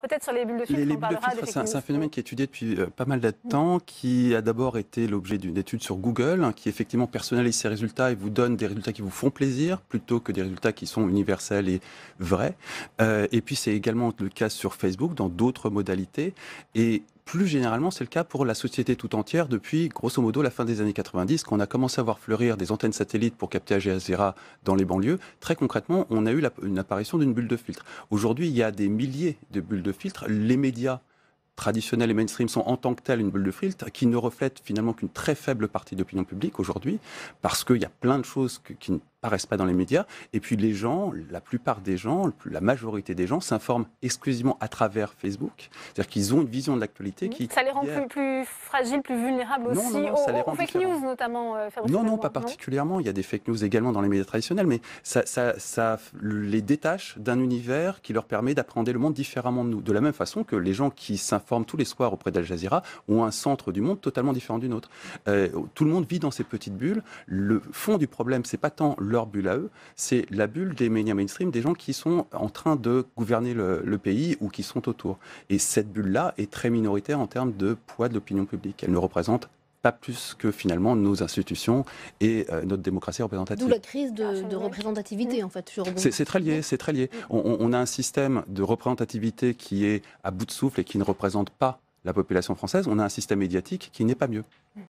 Peut-être sur les bulles de filtre, c'est un, phénomène qui est étudié depuis euh, pas mal de temps, qui a d'abord été l'objet d'une étude sur Google, hein, qui effectivement personnalise ses résultats et vous donne des résultats qui vous font plaisir, plutôt que des résultats qui sont universels et vrais. Euh, et puis c'est également le cas sur Facebook, dans d'autres modalités. Et plus généralement, c'est le cas pour la société tout entière depuis, grosso modo, la fin des années 90, quand on a commencé à voir fleurir des antennes satellites pour capter AGA dans les banlieues. Très concrètement, on a eu l'apparition d'une bulle de filtre. Aujourd'hui, il y a des milliers de bulles de filtre. Les médias traditionnels et mainstream sont en tant que tels une bulle de filtre qui ne reflète finalement qu'une très faible partie d'opinion publique aujourd'hui, parce qu'il y a plein de choses qui ne paraissent pas dans les médias. Et puis les gens, la plupart des gens, la majorité des gens s'informent exclusivement à travers Facebook. C'est-à-dire qu'ils ont une vision de l'actualité qui... Ça les rend plus, fragiles, plus vulnérables aussi aux, fake news notamment. Euh, non, non, pas particulièrement. Il y a des fake news également dans les médias traditionnels, mais ça, ça, les détache d'un univers qui leur permet d'appréhender le monde différemment de nous. De la même façon que les gens qui s'informent tous les soirs auprès d'Al Jazeera ont un centre du monde totalement différent du nôtre. Euh, tout le monde vit dans ces petites bulles. Le fond du problème, c'est pas tant le leur bulle à eux, c'est la bulle des médias mainstream, des gens qui sont en train de gouverner le, pays ou qui sont autour. Et cette bulle-là est très minoritaire en termes de poids de l'opinion publique. Elle ne représente pas plus que finalement nos institutions et euh, notre démocratie représentative. D'où la crise de, représentativité mm. en fait. C'est très lié, mm. c'est très lié. Mm. on a un système de représentativité qui est à bout de souffle et qui ne représente pas la population française. On a un système médiatique qui n'est pas mieux.